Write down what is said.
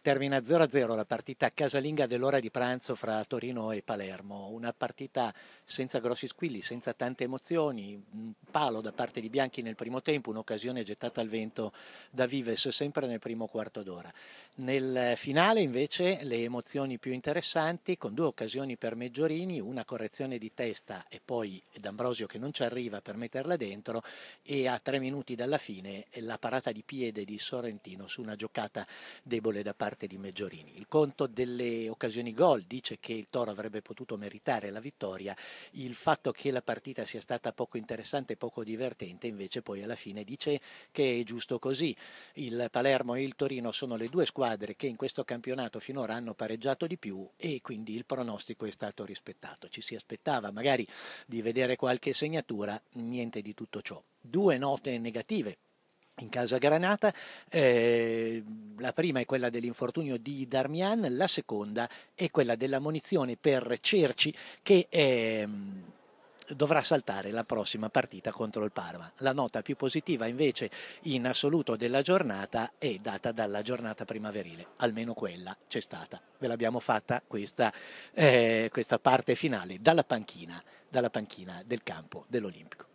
termina 0-0 la partita casalinga dell'ora di pranzo fra Torino e Palermo, una partita senza grossi squilli, senza tante emozioni, un palo da parte di Bianchi nel primo tempo, un'occasione gettata al vento da Vives sempre nel primo quarto d'ora. Nel finale invece le emozioni più interessanti con due occasioni per Meggiorini, una correzione di testa e poi D'Ambrosio che non ci arriva per metterla dentro e a tre minuti dalla fine la parata di piede di Sorrentino su una giocata debole da parte parte di Meggiorini. Il conto delle occasioni gol dice che il Toro avrebbe potuto meritare la vittoria, il fatto che la partita sia stata poco interessante, poco divertente, invece poi alla fine dice che è giusto così. Il Palermo e il Torino sono le due squadre che in questo campionato finora hanno pareggiato di più e quindi il pronostico è stato rispettato. Ci si aspettava magari di vedere qualche segnatura, niente di tutto ciò. Due note negative in casa Granata, eh, la prima è quella dell'infortunio di Darmian, la seconda è quella della munizione per Cerci che è ehm, dovrà saltare la prossima partita contro il Parma. La nota più positiva invece in assoluto della giornata è data dalla giornata primaverile, almeno quella c'è stata. Ve l'abbiamo fatta questa, eh, questa parte finale dalla panchina, dalla panchina del campo dell'Olimpico.